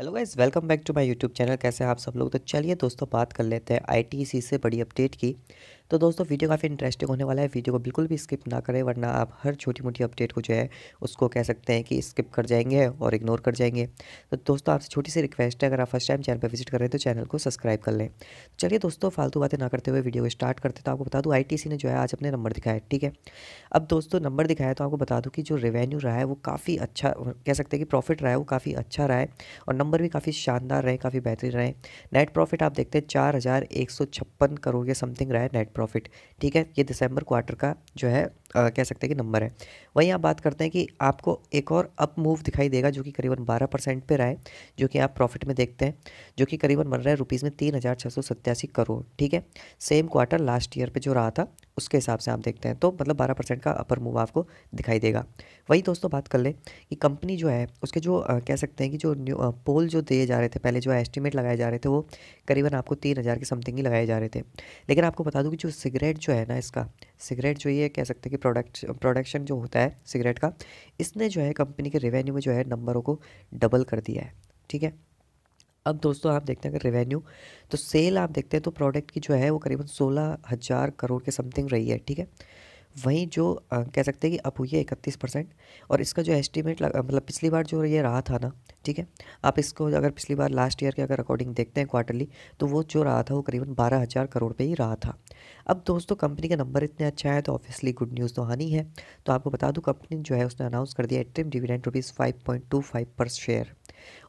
hello guys welcome back to my YouTube channel कैसे हैं आप सब लोग तो चलिए दोस्तों बात कर लेते हैं आईटीसी से बड़ी अपडेट की तो दोस्तों वीडियो काफ़ी इंटरेस्टिंग होने वाला है वीडियो को बिल्कुल भी स्किप ना करें वरना आप हर छोटी मोटी अपडेट को जो है उसको कह सकते हैं कि स्किप कर जाएंगे और इग्नोर कर जाएंगे तो दोस्तों आपसे छोटी सी रिक्वेस्ट है अगर आप फर्स्ट टाइम चैनल पर विजिट कर रहे हैं तो चैनल को सब्सक्राइब कर लें तो चलिए दोस्तों फालतू बातें ना करते हुए वीडियो को स्टार्ट करते तो आपको बता दूँ आई ने जो है आज अपने नंबर दिखाया ठीक है अब दोस्तों नंबर दिखाया तो आपको बता दूँ कि जो रेवेन्यू रहा है वो काफ़ी अच्छा कह सकते हैं कि प्रॉफिट रहा है वो काफ़ी अच्छा रहा है और नंबर भी काफ़ी शानदार रहे काफ़ी बेहतरीन रहे नेट प्रॉफिट आप देखते हैं चार हज़ार एक सौ छप्पन करोड़ के समथिंग रहा है नेट प्रॉफिट ठीक है ये दिसंबर क्वार्टर का जो है आ, कह सकते हैं कि नंबर है वहीं आप बात करते हैं कि आपको एक और अप मूव दिखाई देगा जो कि करीबन बारह परसेंट पर रहा है जो कि आप प्रॉफिट में देखते हैं जो कि करीबन बन रहा है रुपीज़ में तीन हज़ार छः सौ सत्तासी करोड़ ठीक है सेम क्वार्टर लास्ट ईयर पे जो रहा था उसके हिसाब से आप देखते हैं तो मतलब बारह परसेंट का अपर मूव आपको दिखाई देगा वही दोस्तों बात कर लें कि कंपनी जो है उसके जो आ, कह सकते हैं कि जो न्यू पोल जो दिए जा रहे थे पहले जो एस्टिमेट लगाए जा रहे थे वो करीबन आपको तीन हज़ार के समथिंग ही लगाए जा रहे थे लेकिन आपको बता दूँ कि जो सिगरेट जो है ना इसका सिगरेट जो ये कह सकते हैं कि की प्रोडक्ट प्रोडक्शन जो होता है सिगरेट का इसने जो है कंपनी के रेवेन्यू में जो है नंबरों को डबल कर दिया है ठीक है अब दोस्तों आप देखते हैं अगर रेवेन्यू तो सेल आप देखते हैं तो प्रोडक्ट की जो है वो करीबन सोलह हज़ार करोड़ के समथिंग रही है ठीक है वहीं जो आ, कह सकते हैं कि अप हुई है इकतीस परसेंट और इसका जो एस्टीमेट मतलब पिछली बार जो ये रहा था ना ठीक है आप इसको अगर पिछली बार लास्ट ईयर के अगर अकॉर्डिंग देखते हैं क्वार्टरली तो वो जो रहा था वो करीबन बारह हज़ार करोड़ पे ही रहा था अब दोस्तों कंपनी का नंबर इतना अच्छा है तो ऑब्वियसली गुड न्यूज़ तो हानि है तो आपको बता दूँ कंपनी जो है उसने अनाउंस कर दिया interim dividend rupees five point two five per share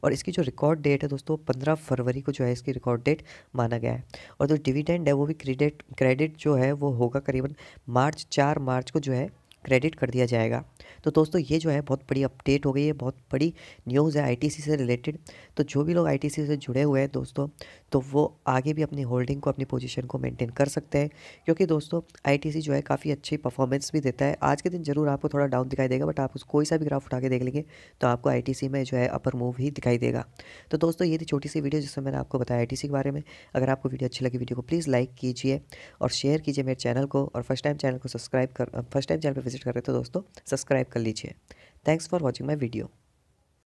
और इसकी जो रिकॉर्ड डेट है दोस्तों पंद्रह फरवरी को जो है इसकी रिकॉर्ड डेट माना गया है और जो डिविडेंड है वो भी क्रेडिट क्रेडिट जो है वो होगा करीबन मार्च चार मार्च को जो है क्रेडिट कर दिया जाएगा तो दोस्तों ये जो है बहुत बड़ी अपडेट हो गई है बहुत बड़ी न्यूज़ है आईटीसी से रिलेटेड तो जो भी लोग आईटीसी से जुड़े हुए हैं दोस्तों तो वो आगे भी अपनी होल्डिंग को अपनी पोजीशन को मेंटेन कर सकते हैं क्योंकि दोस्तों आईटीसी जो है काफ़ी अच्छी परफॉर्मेंस भी देता है आज के दिन ज़रूर आपको थोड़ा डाउन दिखाई देगा बट आप उस कोई सा भी ग्राफ उठा के देख लेंगे तो आपको आई में जो है अपर मूव ही दिखाई देगा तो दोस्तों ये थी छोटी सी वीडियो जिसमें मैंने आपको बताया आई के बारे में अगर आपको वीडियो अच्छी लगी वीडियो को प्लीज़ लाइक कीजिए और शेयर कीजिए मेरे चैनल को और फर्स्ट टाइम चैनल को सब्सक्राइब कर फर्स्ट टाइम चैनल पर विजिट कर रहे तो दोस्तों सब्सक्राइब कर लीजिए thanks for watching my video